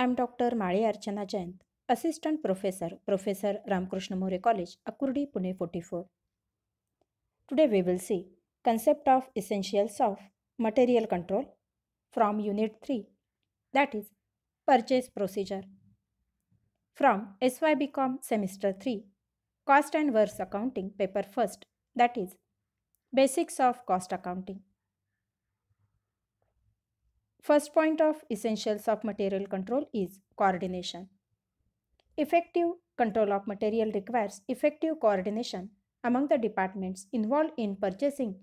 I am Dr. Archana Jayant Assistant Professor, Professor Ramkrishna More college Akurdi Pune forty four today we will concept of essentials of material control from unit 3 that is purchase procedure from SYBCom semester 3 cost and verse accounting paper first that is basics of cost accounting First point of essentials of material control is coordination. Effective control of material requires effective coordination among the departments involved in purchasing,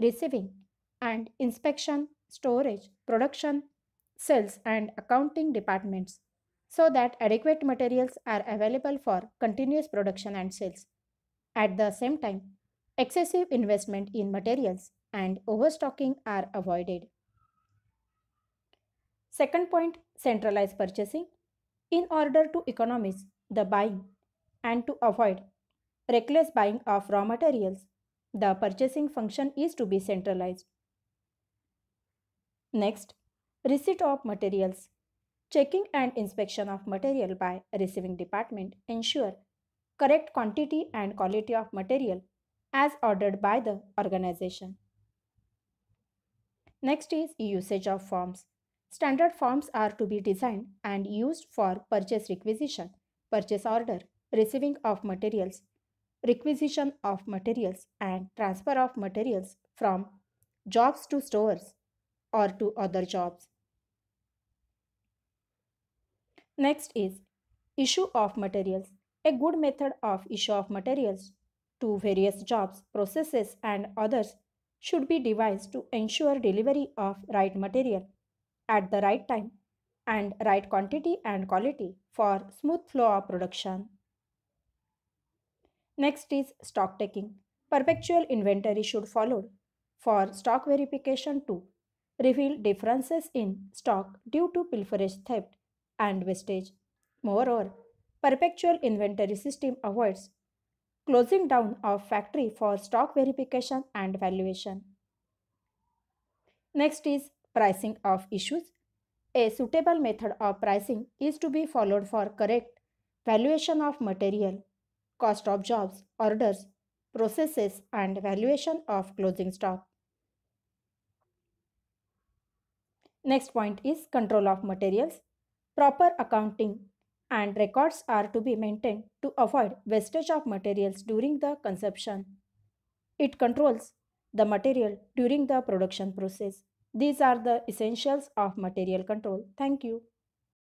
receiving, and inspection, storage, production, sales, and accounting departments so that adequate materials are available for continuous production and sales. At the same time, excessive investment in materials and overstocking are avoided. Second point, centralized purchasing. In order to economize the buying and to avoid reckless buying of raw materials, the purchasing function is to be centralized. Next, receipt of materials. Checking and inspection of material by receiving department ensure correct quantity and quality of material as ordered by the organization. Next is usage of forms. Standard forms are to be designed and used for purchase requisition, purchase order, receiving of materials, requisition of materials, and transfer of materials from jobs to stores or to other jobs. Next is issue of materials. A good method of issue of materials to various jobs, processes, and others should be devised to ensure delivery of right material at the right time and right quantity and quality for smooth flow of production. Next is stock taking. Perpetual inventory should follow for stock verification to reveal differences in stock due to pilferage theft and wastage. Moreover, perpetual inventory system avoids closing down of factory for stock verification and valuation. Next is pricing of issues. A suitable method of pricing is to be followed for correct valuation of material, cost of jobs, orders, processes and valuation of closing stock. Next point is control of materials. Proper accounting and records are to be maintained to avoid wastage of materials during the consumption. It controls the material during the production process. These are the essentials of material control. Thank you.